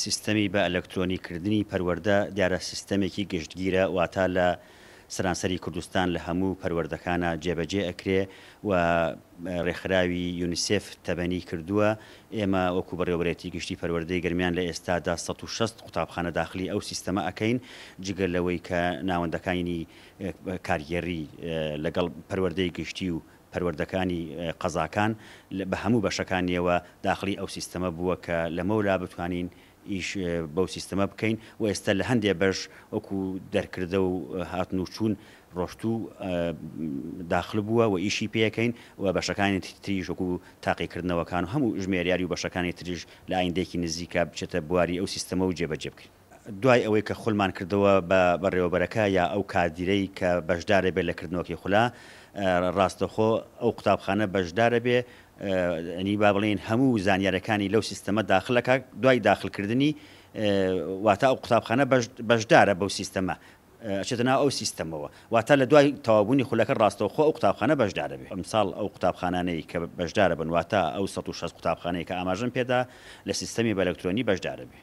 سیستەمی بە ئەلەکترۆنیکردنی پەروەەردە دیارە سیستەمێکی گشتگیرە واتا لە سەرانسەری کوردستان لە هەموو پەروەردەکانە جێبەجێ ئەکرێ و ڕێکخراوی یونیسف تەبەنی کردووە ئێمە وەکو بەڕێوەرەتی گشتی پەروەردەی گرمیان لە ئێستادا 16 قوتابخانە داخلی ئەو سیستەمە ئەەکەین جگەل لەوەی کە ناوەندەکانی کارگەری لەگەڵ پەروەردەی گشتی و پەروەردەکانی قەزاکان بە هەموو بەشەکانیەوە داخلی ئەو سیستەمە بووە کە لەمەولا بتوانین ئیش بەو سیستەمە بکەین و ئێستا لە هەندێک بەش وەکو دەرکردە و هاتن و چوون ڕۆشتوو داخل بووە و ئیشی پێەکەین و بەشەکانی تریش وەکو تاقیکردنەوەکان و هەموو ژمێریاری و بەشەکانی تریش لە ئایندێکی نزیکە بچێتە بواری ئەو سیستەمە و جێبەجێ بکەین دوای ئەوەی کە خولمان کردەوە بە بەڕێوەبەرەکە یا ئەو کادیرەی کە بەشدارێ بێ لەکردنەوەکی خولا ڕاستەخۆ ئەو قوتابخانە بەشدارە بێ ئەنی با بڵێن هەموو زانیارەکانی لەو سیستەمە داخلەکە دوای داخلکردنی واتە ئەو قوتابخانە بەشدارە بەو سیستەمە چێتنا ئەو سیستەمەوە واتە لە دوای تەوابوونی خولەکە ڕاستەوەخۆ ئەو قوتابخانە بەشدارە بێ ئەمساڵ ئەو قوتابخانەی کە بەشدارە بنواتە ئەو 16 قوتابخانەیە کە ئاماژم پێدا لە سیستەمی بە ئەلکترۆنی بەشدارە بێ